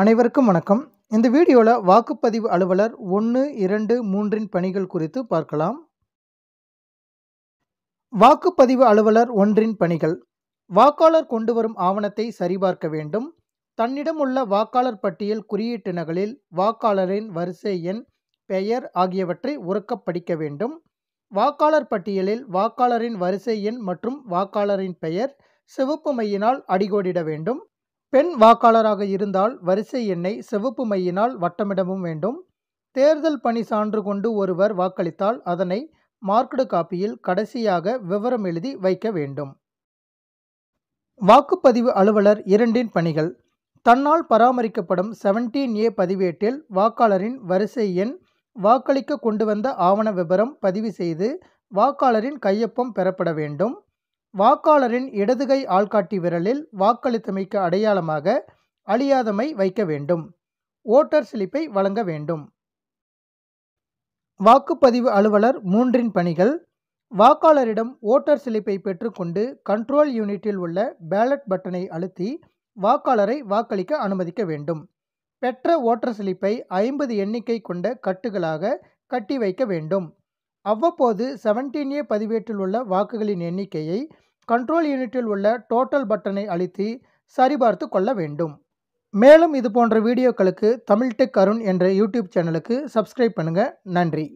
அனைவருக்கும் வணக்கம் இந்த வீடியோவில் வாக்குப்பதிவு அலுவலர் ஒன்று இரண்டு மூன்றின் பணிகள் குறித்து பார்க்கலாம் வாக்குப்பதிவு அலுவலர் ஒன்றின் பணிகள் வாக்காளர் கொண்டு வரும் ஆவணத்தை சரிபார்க்க வேண்டும் தன்னிடம் உள்ள வாக்காளர் பட்டியல் குறியீட்டு நகலில் வாக்காளரின் வரிசை எண் பெயர் ஆகியவற்றை உறக்க படிக்க வேண்டும் வாக்காளர் பட்டியலில் வாக்காளரின் வரிசை எண் மற்றும் வாக்காளரின் பெயர் சிவப்பு மையினால் அடிகோடிட வேண்டும் பெண் வாக்காளராக இருந்தால் வரிசை எண்ணை செவப்பு மையினால் வட்டமிடவும் வேண்டும் தேர்தல் பணி சான்று கொண்டு ஒருவர் வாக்களித்தால் அதனை மார்க்கடு காப்பியில் கடைசியாக விவரம் எழுதி வைக்க வேண்டும் வாக்குப்பதிவு அலுவலர் இரண்டின் பணிகள் தன்னால் பராமரிக்கப்படும் செவன்டீன் ஏ பதிவேட்டில் வாக்காளரின் வரிசை எண் வாக்களிக்க கொண்டு வந்த ஆவண விபரம் பதிவு செய்து வாக்காளரின் கையொப்பம் பெறப்பட வேண்டும் வாக்காளரின் இடதுகை ஆள்காட்டி விரலில் வாக்களித்தமைக்கு அடையாளமாக அழியாதமை வைக்க வேண்டும் ஓட்டர் சிலிப்பை வழங்க வேண்டும் வாக்குப்பதிவு அலுவலர் மூன்றின் பணிகள் வாக்காளரிடம் ஓட்டர் சிலிப்பை பெற்றுக்கொண்டு கண்ட்ரோல் யூனிட்டில் உள்ள பேலட் பட்டனை அழுத்தி வாக்காளரை வாக்களிக்க அனுமதிக்க வேண்டும் பெற்ற ஓட்டர் சிலிப்பை ஐம்பது எண்ணிக்கை கொண்ட கட்டுகளாக கட்டி வைக்க வேண்டும் அவ்வப்போது செவன்டீன் ஏ பதிவேட்டில் உள்ள வாக்குகளின் எண்ணிக்கையை கண்ட்ரோல் யூனிட்டில் உள்ள டோட்டல் பட்டனை அழுத்தி சரிபார்த்து கொள்ள வேண்டும் மேலும் இது போன்ற வீடியோக்களுக்கு தமிழ் டெக் அருண் என்ற யூடியூப் சேனலுக்கு சப்ஸ்கிரைப் பண்ணுங்கள் நன்றி